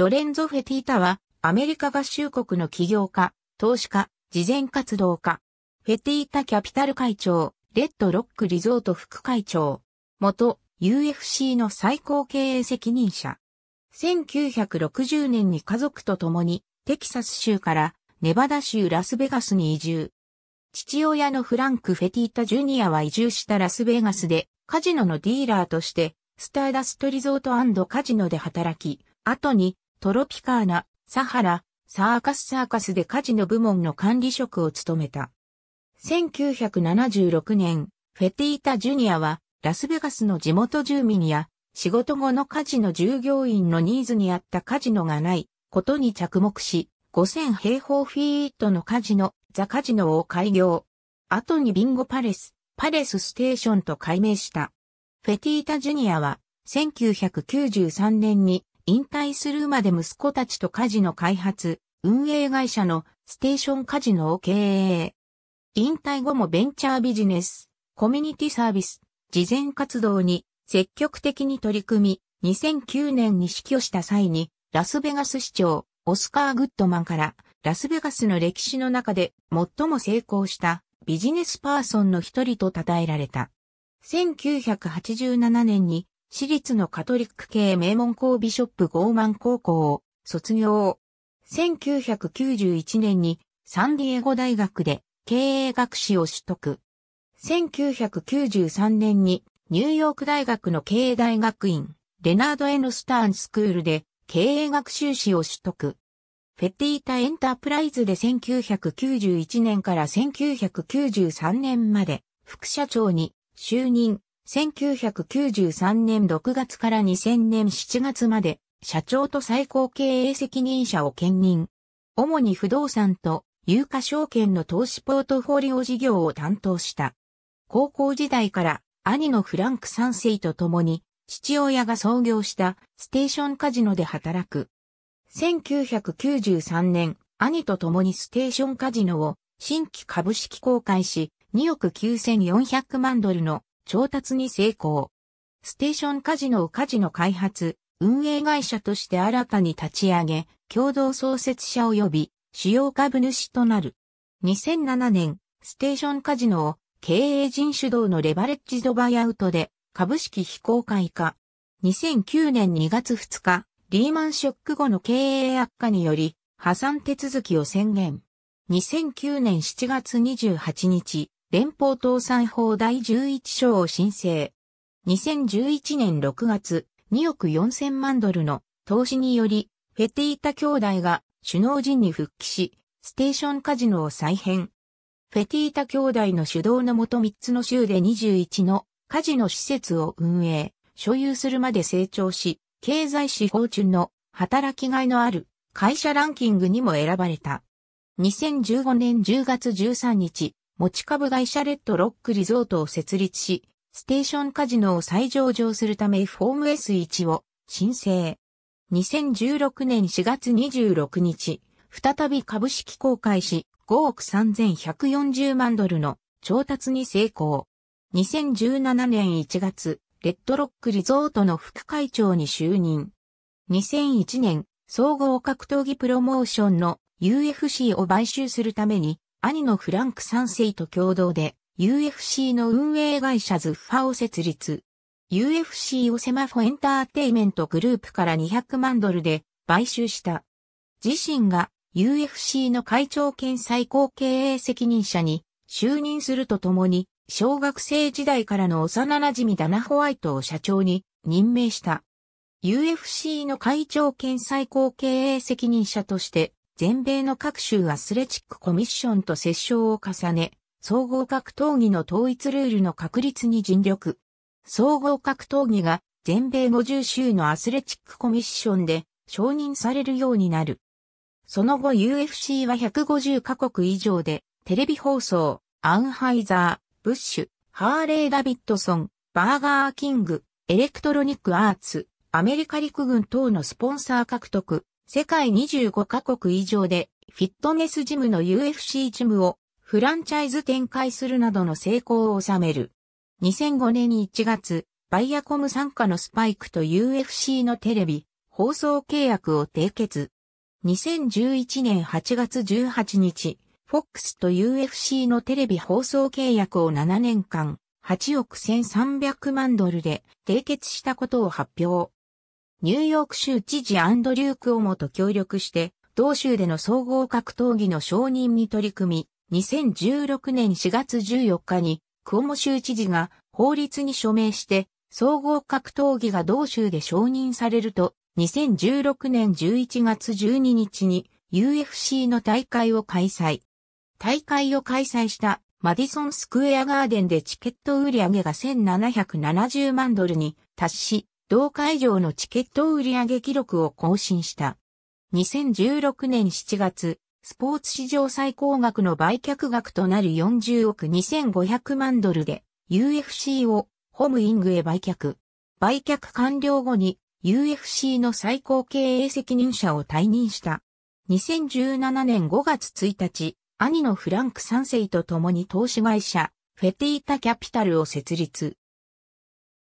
ロレンゾ・フェティータは、アメリカ合衆国の起業家、投資家、慈善活動家、フェティータ・キャピタル会長、レッド・ロック・リゾート副会長、元 UFC の最高経営責任者。1960年に家族と共にテキサス州からネバダ州ラスベガスに移住。父親のフランク・フェティータ・ジュニアは移住したラスベガスでカジノのディーラーとしてスターダストリゾートカジノで働き、後にトロピカーナ、サハラ、サーカスサーカスでカジノ部門の管理職を務めた。1976年、フェティータ・ジュニアは、ラスベガスの地元住民や、仕事後のカジノ従業員のニーズに合ったカジノがないことに着目し、5000平方フィートのカジノ、ザ・カジノを開業。後にビンゴパレス、パレスステーションと改名した。フェティータ・ジュニアは、1993年に引退するまで息子たちとカジノ開発、運営会社のステーションカジノを経営。引退後もベンチャービジネス、コミュニティサービス、事前活動に積極的に取り組み、2009年に死去した際に、ラスベガス市長、オスカー・グッドマンから、ラスベガスの歴史の中で最も成功したビジネスパーソンの一人と称えられた。1987年に私立のカトリック系名門校ビショップゴーマン高校を卒業。1991年にサンディエゴ大学で経営学士を取得。1993年にニューヨーク大学の経営大学院レナード・エノスターンスクールで経営学修士を取得。フェティータ・エンタープライズで1991年から1993年まで副社長に就任、1993年6月から2000年7月まで、社長と最高経営責任者を兼任。主に不動産と有価証券の投資ポートフォリオ事業を担当した。高校時代から兄のフランク三世と共に父親が創業したステーションカジノで働く。1993年、兄と共にステーションカジノを新規株式公開し、2億9400万ドルの調達に成功。ステーションカジノをカジノ開発、運営会社として新たに立ち上げ、共同創設者及び主要株主となる。2007年、ステーションカジノを経営陣主導のレバレッジドバイアウトで株式非公開化。2009年2月2日、リーマンショック後の経営悪化により破産手続きを宣言。2009年7月28日、連邦倒産法第11章を申請。2011年6月、2億4000万ドルの投資により、フェティータ兄弟が首脳陣に復帰し、ステーションカジノを再編。フェティータ兄弟の主導のもと3つの州で21のカジノ施設を運営、所有するまで成長し、経済指向中の働きがいのある会社ランキングにも選ばれた。2015年10月13日、持ち株会社レッドロックリゾートを設立し、ステーションカジノを再上場するためフォーム S1 を申請。2016年4月26日、再び株式公開し、5億3140万ドルの調達に成功。2017年1月、レッドロックリゾートの副会長に就任。2001年、総合格闘技プロモーションの UFC を買収するために兄のフランク三世と共同で UFC の運営会社ズッファを設立。UFC をセマフォエンターテイメントグループから200万ドルで買収した。自身が UFC の会長兼最高経営責任者に就任するとともに、小学生時代からの幼馴染ダナ・ホワイトを社長に任命した。UFC の会長兼最高経営責任者として全米の各州アスレチックコミッションと折衝を重ね、総合格闘技の統一ルールの確立に尽力。総合格闘技が全米50州のアスレチックコミッションで承認されるようになる。その後 UFC は150カ国以上でテレビ放送、アンハイザー、ブッシュ、ハーレー・ダビッドソン、バーガー・キング、エレクトロニック・アーツ、アメリカ陸軍等のスポンサー獲得、世界25カ国以上でフィットネスジムの UFC ジムをフランチャイズ展開するなどの成功を収める。2005年1月、バイアコム参加のスパイクと UFC のテレビ、放送契約を締結。2011年8月18日、FOX と UFC のテレビ放送契約を7年間、8億1300万ドルで締結したことを発表。ニューヨーク州知事アンドリュー・クオモと協力して、同州での総合格闘技の承認に取り組み、2016年4月14日に、クオモ州知事が法律に署名して、総合格闘技が同州で承認されると、2016年11月12日に UFC の大会を開催。大会を開催したマディソンスクエアガーデンでチケット売上が1770万ドルに達し、同会場のチケット売上記録を更新した。2016年7月、スポーツ史上最高額の売却額となる40億2500万ドルで UFC をホムイングへ売却。売却完了後に UFC の最高経営責任者を退任した。2017年5月1日、兄のフランク3世と共に投資会社、フェティータキャピタルを設立。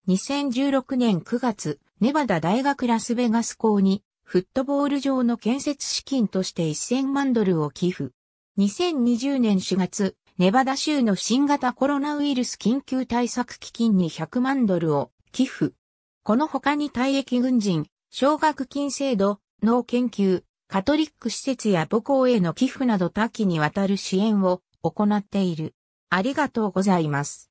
2016年9月、ネバダ大学ラスベガス校に、フットボール場の建設資金として1000万ドルを寄付。2020年4月、ネバダ州の新型コロナウイルス緊急対策基金に100万ドルを寄付。この他に退役軍人、奨学金制度、農研究、カトリック施設や母校への寄付など多岐にわたる支援を行っている。ありがとうございます。